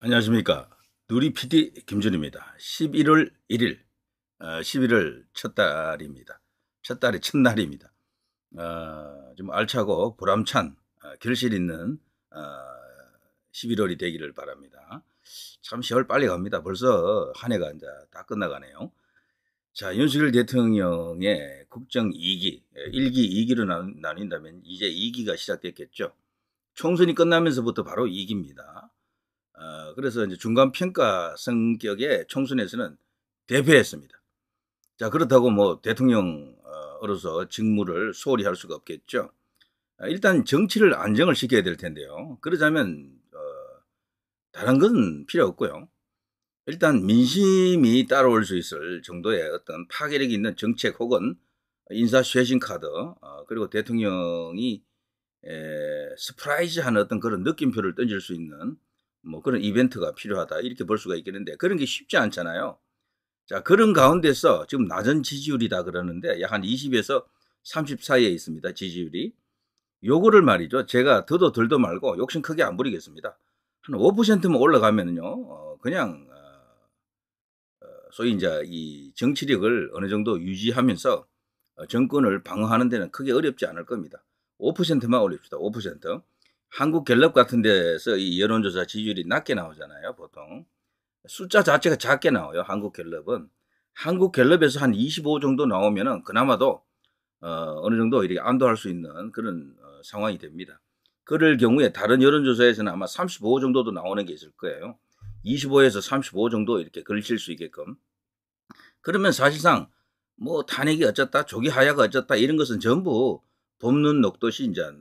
안녕하십니까. 누리 PD 김준입니다. 11월 1일, 어, 11월 첫 달입니다. 첫 달이 첫날입니다. 어, 좀 알차고 보람찬 어, 결실 있는 어, 11월이 되기를 바랍니다. 참 10월 빨리 갑니다. 벌써 한 해가 이제 다 끝나가네요. 자, 윤석열 대통령의 국정 2기, 1기, 예, 2기로 나뉜다면 이제 2기가 시작됐겠죠. 총선이 끝나면서부터 바로 2기입니다. 어, 그래서 이제 중간 평가 성격의 총선에서는 대패했습니다. 자 그렇다고 뭐 대통령으로서 어, 직무를 소홀히 할 수가 없겠죠. 아, 일단 정치를 안정을 시켜야 될 텐데요. 그러자면 어, 다른 건 필요 없고요. 일단 민심이 따라올 수 있을 정도의 어떤 파괴력이 있는 정책 혹은 인사 쇄신 카드 어, 그리고 대통령이 에, 스프라이즈한 어떤 그런 느낌표를 던질 수 있는 뭐 그런 이벤트가 필요하다 이렇게 볼 수가 있겠는데 그런 게 쉽지 않잖아요. 자 그런 가운데서 지금 낮은 지지율이다 그러는데 약 한 20에서 30 사이에 있습니다 지지율이. 요거를 말이죠 제가 더도 덜도 말고 욕심 크게 안 부리겠습니다. 한 5%만 올라가면은요 어, 그냥 어, 어, 소위 이제 이 정치력을 어느 정도 유지하면서 어, 정권을 방어하는 데는 크게 어렵지 않을 겁니다. 5%만 올립시다. 5%. 한국 갤럽 같은 데서 이 여론조사 지지율이 낮게 나오잖아요, 보통. 숫자 자체가 작게 나와요, 한국 갤럽은. 한국 갤럽에서 한 25 정도 나오면 그나마도 어, 어느 정도 이렇게 안도할 수 있는 그런 어, 상황이 됩니다. 그럴 경우에 다른 여론조사에서는 아마 35 정도도 나오는 게 있을 거예요. 25에서 35 정도 이렇게 걸칠 수 있게끔. 그러면 사실상 뭐 탄핵이 어쨌다, 조기 하야가 어쨌다 이런 것은 전부 돕는 녹도시 이제 어,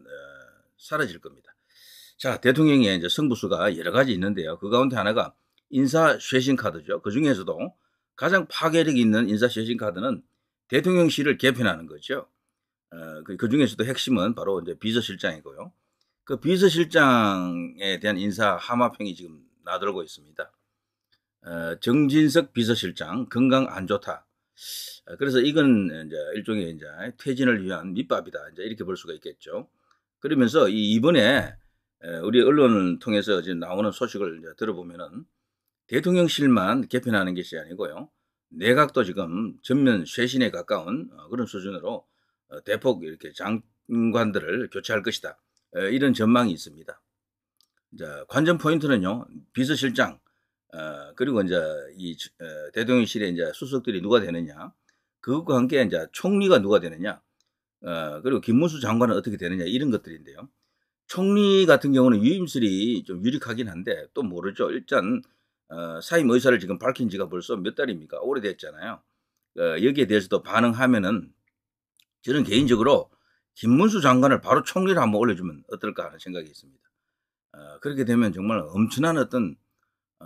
사라질 겁니다. 자, 대통령의 이제 승부수가 여러 가지 있는데요. 그 가운데 하나가 인사 쇄신 카드죠. 그 중에서도 가장 파괴력 있는 인사 쇄신 카드는 대통령실을 개편하는 거죠. 어, 그, 그 중에서도 핵심은 바로 이제 비서실장이고요. 그 비서실장에 대한 인사 하마평이 지금 나돌고 있습니다. 어, 정진석 비서실장 건강 안 좋다. 어, 그래서 이건 이제 일종의 이제 퇴진을 위한 밑밥이다. 이제 이렇게 볼 수가 있겠죠. 그러면서 이번에 우리 언론을 통해서 지금 나오는 소식을 이제 들어보면은 대통령실만 개편하는 것이 아니고요. 내각도 지금 전면 쇄신에 가까운 어, 그런 수준으로 어, 대폭 이렇게 장관들을 교체할 것이다. 이런 전망이 있습니다. 자, 관전 포인트는요. 비서실장 어, 그리고 이제 이 대통령실에 이제 수석들이 누가 되느냐 그것과 함께 이제 총리가 누가 되느냐 어, 그리고 김문수 장관은 어떻게 되느냐 이런 것들인데요. 총리 같은 경우는 위임설이 좀 유력하긴 한데 또 모르죠. 일단 어, 사임 의사를 지금 밝힌 지가 벌써 몇 달입니까? 오래됐잖아요. 어, 여기에 대해서도 반응하면은 저는 개인적으로 김문수 장관을 바로 총리를 한번 올려주면 어떨까 하는 생각이 있습니다. 어, 그렇게 되면 정말 엄청난 어떤 어,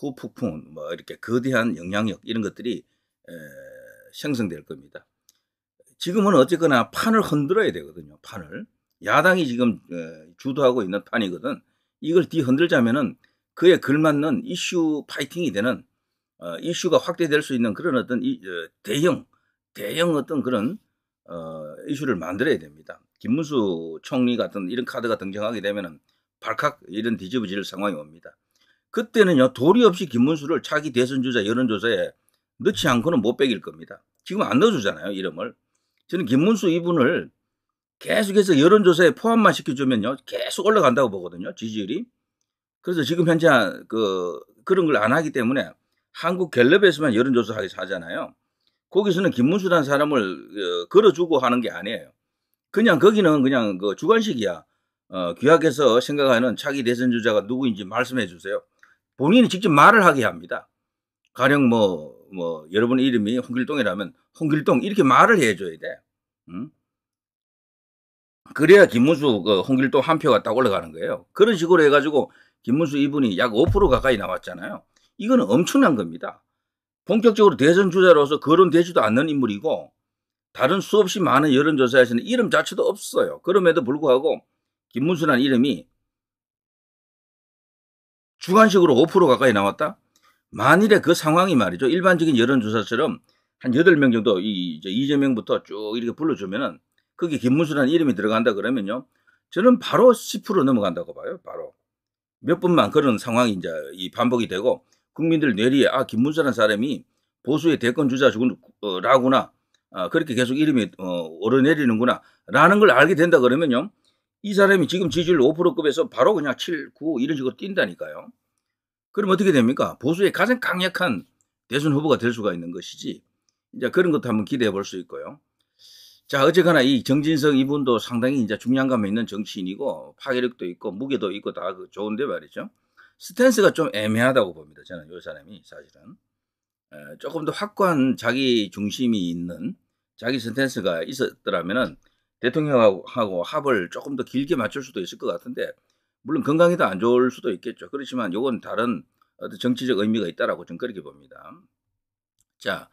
후폭풍, 뭐 이렇게 거대한 영향력 이런 것들이 에, 생성될 겁니다. 지금은 어쨌거나 판을 흔들어야 되거든요. 판을. 야당이 지금 어, 주도하고 있는 판이거든. 이걸 뒤흔들자면은 그에 걸맞는 이슈 파이팅이 되는 어, 이슈가 확대될 수 있는 그런 어떤 이, 어, 대형 대형 어떤 그런 어, 이슈를 만들어야 됩니다. 김문수 총리 같은 이런 카드가 등장하게 되면 발칵 이런 뒤집어질 상황이 옵니다. 그때는요 도리 없이 김문수를 차기 대선 주자 여론조사에 넣지 않고는 못 빼길 겁니다. 지금 안 넣어주잖아요 이름을. 저는 김문수 이분을 계속해서 여론조사에 포함만 시켜주면요. 계속 올라간다고 보거든요. 지지율이. 그래서 지금 현재 그, 그런 걸 안 하기 때문에 한국 갤럽에서만 여론조사 하잖아요. 거기서는 김문수라는 사람을 어, 걸어주고 하는 게 아니에요. 그냥 거기는 그냥 그 주관식이야. 어, 귀하께서 생각하는 차기 대선주자가 누구인지 말씀해 주세요. 본인이 직접 말을 하게 합니다. 가령 뭐, 뭐 여러분 이름이 홍길동이라면 홍길동 이렇게 말을 해줘야 돼. 응? 그래야 김문수 그 홍길동 한 표가 딱 올라가는 거예요. 그런 식으로 해가지고 김문수 이분이 약 5% 가까이 나왔잖아요. 이거는 엄청난 겁니다. 본격적으로 대선 주자로서 거론되지도 않는 인물이고 다른 수없이 많은 여론조사에서는 이름 자체도 없어요. 그럼에도 불구하고 김문수라는 이름이 주관식으로 5% 가까이 나왔다? 만일에 그 상황이 말이죠. 일반적인 여론조사처럼 한 여덟 명 정도 이, 이제 이재명부터 쭉 이렇게 불러주면은 거기 김문수라는 이름이 들어간다 그러면요. 저는 바로 10% 넘어간다고 봐요. 바로. 몇 분만 그런 상황이 이제 이 반복이 되고 국민들 뇌리에 아, 김문수라는 사람이 보수의 대권 주자라구나. 어, 아, 그렇게 계속 이름이 어, 오르내리는구나. 라는 걸 알게 된다 그러면요. 이 사람이 지금 지지율 5%급에서 바로 그냥 7, 9 이런 식으로 뛴다니까요. 그럼 어떻게 됩니까? 보수의 가장 강력한 대선 후보가 될 수가 있는 것이지. 이제 그런 것도 한번 기대해 볼 수 있고요. 자, 어쨌거나 이 정진석 이분도 상당히 이제 중량감이 있는 정치인이고 파괴력도 있고 무게도 있고 다 그 좋은데 말이죠. 스탠스가 좀 애매하다고 봅니다. 저는 요 사람이 사실은. 조금 더 확고한 자기 중심이 있는 자기 스탠스가 있었더라면은 대통령하고 합을 조금 더 길게 맞출 수도 있을 것 같은데 물론 건강에도 안 좋을 수도 있겠죠. 그렇지만 이건 다른 어떤 정치적 의미가 있다라고 저 그렇게 봅니다. 자,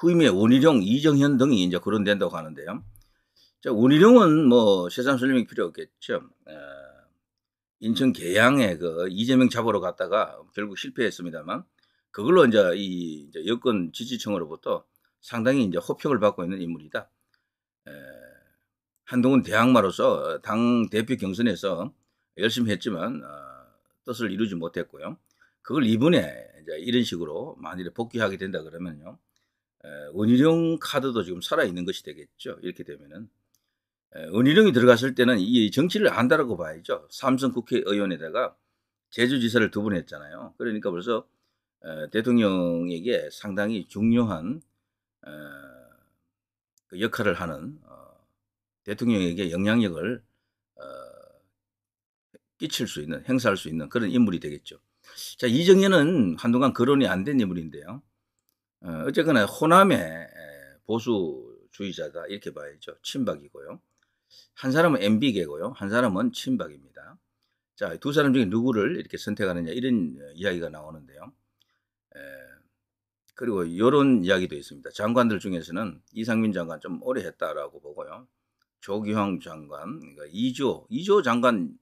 후임의 원희룡, 이정현 등이 이제 거론된다고 하는데요. 자, 원희룡은 뭐 세상 설명이 필요 없겠죠. 인천 계양에 그 이재명 잡으러 갔다가 결국 실패했습니다만 그걸로 이제 이 이제 여권 지지층으로부터 상당히 이제 호평을 받고 있는 인물이다. 에, 한동훈 대항마로서 당 대표 경선에서 열심히 했지만 어, 뜻을 이루지 못했고요. 그걸 이번에 이제 이런 식으로 만일에 복귀하게 된다 그러면요. 에, 은희룡 카드도 지금 살아있는 것이 되겠죠. 이렇게 되면은. 에, 은희룡이 들어갔을 때는 이 정치를 안다라고 봐야죠. 삼성 국회의원에다가 제주지사를 두 번 했잖아요. 그러니까 벌써 에, 대통령에게 상당히 중요한 에, 그 역할을 하는 어, 대통령에게 영향력을 끼칠 수 있는 행사할 수 있는 그런 인물이 되겠죠. 자 이정현은 한동안 거론이 안 된 인물인데요. 어, 어쨌거나 호남의 보수주의자다 이렇게 봐야죠. 친박이고요. 한 사람은 MB계고요. 한 사람은 친박입니다. 자, 두 사람 중에 누구를 이렇게 선택하느냐 이런 이야기가 나오는데요. 에, 그리고 이런 이야기도 있습니다. 장관들 중에서는 이상민 장관 좀 오래 했다라고 보고요. 조기형 장관, 그러니까 이조, 이조 장관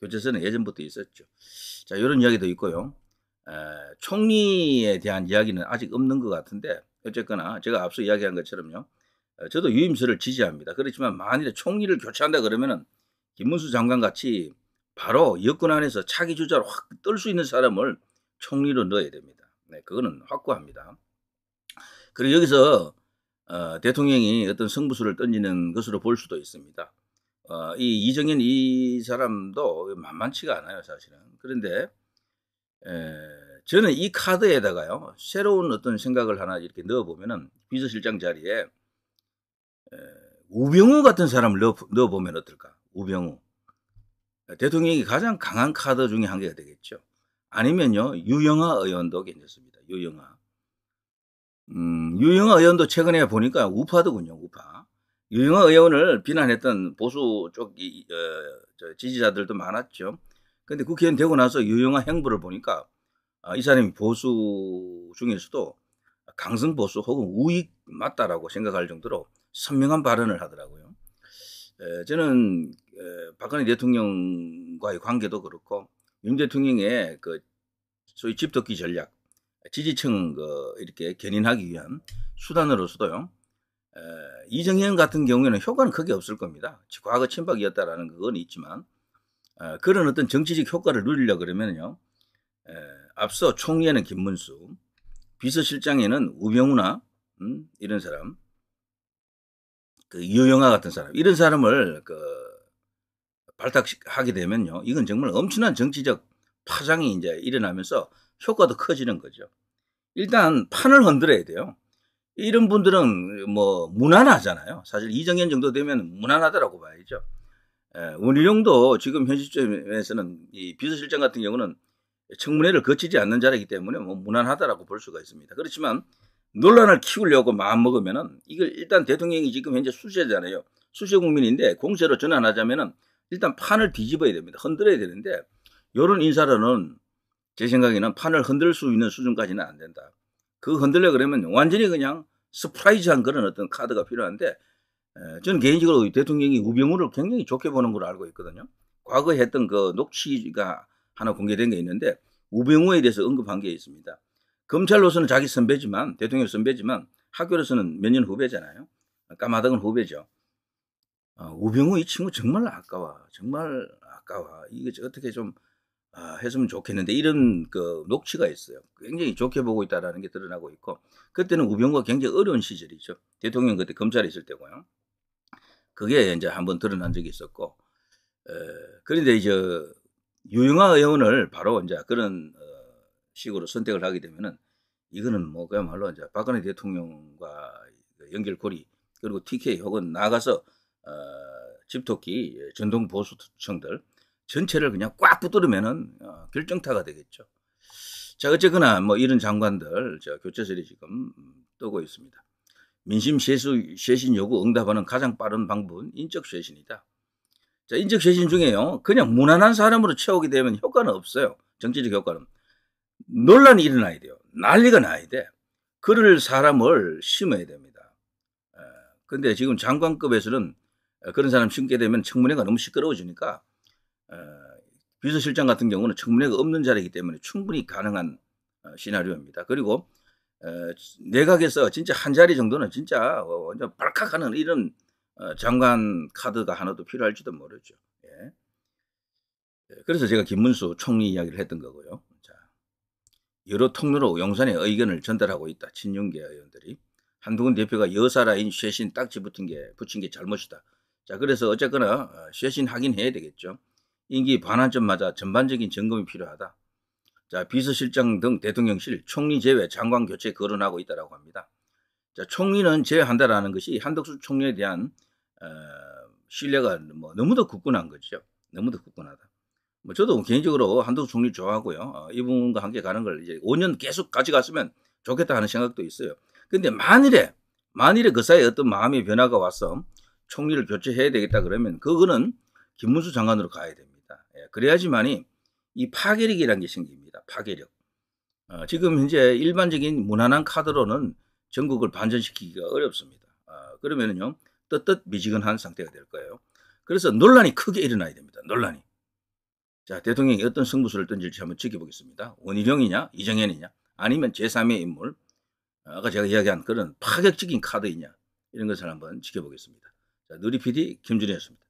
교체서는 예전부터 있었죠. 자, 이런 이야기도 있고요. 에, 총리에 대한 이야기는 아직 없는 것 같은데 어쨌거나 제가 앞서 이야기한 것처럼요. 에, 어, 저도 유임설을 지지합니다. 그렇지만 만일에 총리를 교체한다 그러면은 김문수 장관 같이 바로 여권 안에서 차기 주자로 확 뜰 수 있는 사람을 총리로 넣어야 됩니다. 네, 그거는 확고합니다. 그리고 여기서 어, 대통령이 어떤 승부수를 던지는 것으로 볼 수도 있습니다. 어, 이 이정현 이 사람도 만만치가 않아요, 사실은. 그런데 에, 저는 이 카드에다가요 새로운 어떤 생각을 하나 이렇게 넣어보면은 비서실장 자리에 에, 우병우 같은 사람을 넣어, 넣어보면 어떨까? 우병우 대통령이 가장 강한 카드 중에 한 개가 되겠죠. 아니면요 유영하 의원도 괜찮습니다. 유영하. 음, 유영하 의원도 최근에 보니까 우파더군요, 우파. 유영호 의원을 비난했던 보수 쪽 이, 어, 저 지지자들도 많았죠. 근데 국회의원 그 되고 나서 유영호 행보를 보니까 어, 이 사람이 보수 중에서도 강성 보수 혹은 우익 맞다라고 생각할 정도로 선명한 발언을 하더라고요. 에, 저는 에, 박근혜 대통령과의 관계도 그렇고 윤 대통령의 그 소위 집토끼 전략 지지층 그 이렇게 견인하기 위한 수단으로서도요 이정현 같은 경우에는 효과는 크게 없을 겁니다. 과거 친박이었다라는 그건 있지만 그런 어떤 정치적 효과를 누리려 고 그러면요. 앞서 총리에는 김문수, 비서실장에는 우병우나 음, 이런 사람, 그 이효영아 같은 사람 이런 사람을 그 발탁하게 되면요. 이건 정말 엄청난 정치적 파장이 이제 일어나면서 효과도 커지는 거죠. 일단 판을 흔들어야 돼요. 이런 분들은 뭐 무난하잖아요. 사실 이정현 정도 되면 무난하다라고 봐야죠. 예, 원희도 지금 현 시점에서는 이 비서실장 같은 경우는 청문회를 거치지 않는 자리이기 때문에 뭐 무난하다라고 볼 수가 있습니다. 그렇지만 논란을 키우려고 마음먹으면은 이걸 일단 대통령이 지금 현재 수세잖아요. 수세 국민인데 공세로 전환하자면은 일단 판을 뒤집어야 됩니다. 흔들어야 되는데 이런 인사로는 제 생각에는 판을 흔들 수 있는 수준까지는 안 된다. 그 흔들려 그러면 완전히 그냥 스프라이즈한 그런 어떤 카드가 필요한데 저는 개인적으로 대통령이 우병우를 굉장히 좋게 보는 걸로 알고 있거든요. 과거에 했던 그 녹취가 하나 공개된 게 있는데 우병우에 대해서 언급한 게 있습니다. 검찰로서는 자기 선배지만 대통령 선배지만 학교로서는 몇 년 후배잖아요. 까마득은 후배죠. 아, 우병우 이 친구 정말 아까워. 정말 아까워. 이게 어떻게 좀 아, 했으면 좋겠는데 이런 그 녹취가 있어요. 굉장히 좋게 보고 있다라는 게 드러나고 있고 그때는 우병우가 굉장히 어려운 시절이죠. 대통령 그때 검찰에 있을 때고요. 그게 이제 한번 드러난 적이 있었고 에, 그런데 이제 유영하 의원을 바로 이제 그런 어, 식으로 선택을 하게 되면은 이거는 뭐 그야말로 이제 박근혜 대통령과 그 연결고리 그리고 TK 혹은 나가서 어, 집토끼 예, 전동 보수층들 전체를 그냥 꽉 붙들으면은 어, 결정타가 되겠죠. 자, 어쨌거나 뭐 이런 장관들 저 교체설이 지금 음, 뜨고 있습니다. 민심 세수, 쇄신 요구 응답하는 가장 빠른 방법은 인적 쇄신이다. 자, 인적 쇄신 중에요. 그냥 무난한 사람으로 채우게 되면 효과는 없어요. 정치적 효과는. 논란이 일어나야 돼요. 난리가 나야 돼. 그럴 사람을 심어야 됩니다. 에, 근데 지금 장관급에서는 그런 사람 심게 되면 청문회가 너무 시끄러워지니까 어, 비서실장 같은 경우는 청문회가 없는 자리이기 때문에 충분히 가능한 어, 시나리오입니다. 그리고 어, 내각에서 진짜 한 자리 정도는 진짜 완전 발칵하는 이런 장관 카드가 하나도 필요할지도 모르죠. 예. 예. 그래서 제가 김문수 총리 이야기를 했던 거고요. 자, 여러 통로로 용산의 의견을 전달하고 있다. 친윤계 의원들이 한두근 대표가 여사라인 쇄신 딱지 붙은 게 붙인 게 잘못이다. 자, 그래서 어쨌거나 쇄신 하긴 해야 되겠죠. 임기 반환점마다 전반적인 점검이 필요하다. 자, 비서실장 등 대통령실, 총리 제외 장관 교체 거론하고 있다라고 합니다. 자, 총리는 제외한다라는 것이 한덕수 총리에 대한 어, 신뢰가 뭐 너무도 굳건한 거죠. 너무도 굳건하다. 뭐 저도 개인적으로 한덕수 총리 좋아하고요. 어, 이분과 함께 가는 걸 이제 5년 계속 가져 갔으면 좋겠다 하는 생각도 있어요. 근데 만일에 만일에 그 사이에 어떤 마음의 변화가 와서 총리를 교체해야 되겠다 그러면 그거는 김문수 장관으로 가야 됩니다. 그래야지만이 이 파괴력이라는 게 생깁니다. 파괴력. 어, 지금 이제 일반적인 무난한 카드로는 전국을 반전시키기가 어렵습니다. 어, 그러면은요, 떳떳 미지근한 상태가 될 거예요. 그래서 논란이 크게 일어나야 됩니다. 논란이. 자, 대통령이 어떤 승부수를 던질지 한번 지켜보겠습니다. 원희룡이냐, 이정현이냐, 아니면 제3의 인물, 어, 아까 제가 이야기한 그런 파격적인 카드이냐, 이런 것을 한번 지켜보겠습니다. 자, 누리 PD 김준희였습니다.